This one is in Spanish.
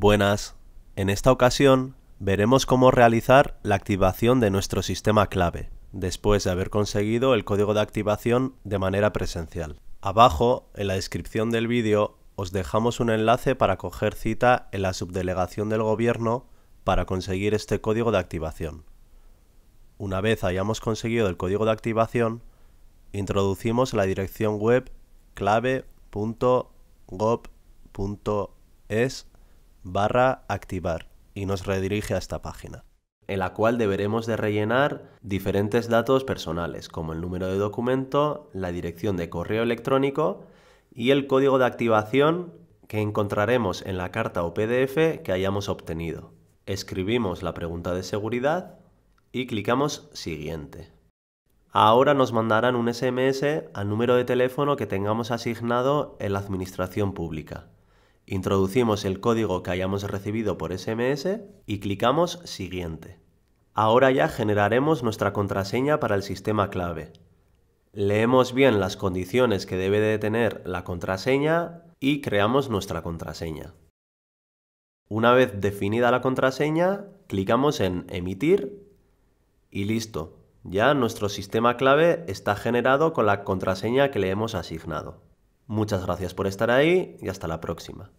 Buenas, en esta ocasión veremos cómo realizar la activación de nuestro sistema clave, después de haber conseguido el código de activación de manera presencial. Abajo, en la descripción del vídeo, os dejamos un enlace para coger cita en la subdelegación del gobierno para conseguir este código de activación. Una vez hayamos conseguido el código de activación, introducimos la dirección web clave.gov.es barra activar y nos redirige a esta página en la cual deberemos de rellenar diferentes datos personales, como el número de documento, la dirección de correo electrónico y el código de activación que encontraremos en la carta o PDF que hayamos obtenido. Escribimos la pregunta de seguridad y clicamos Siguiente. Ahora nos mandarán un SMS al número de teléfono que tengamos asignado en la Administración Pública. Introducimos el código que hayamos recibido por SMS y clicamos Siguiente. Ahora ya generaremos nuestra contraseña para el sistema clave. Leemos bien las condiciones que debe de tener la contraseña y creamos nuestra contraseña. Una vez definida la contraseña, clicamos en Emitir y listo. Ya nuestro sistema clave está generado con la contraseña que le hemos asignado. Muchas gracias por estar ahí y hasta la próxima.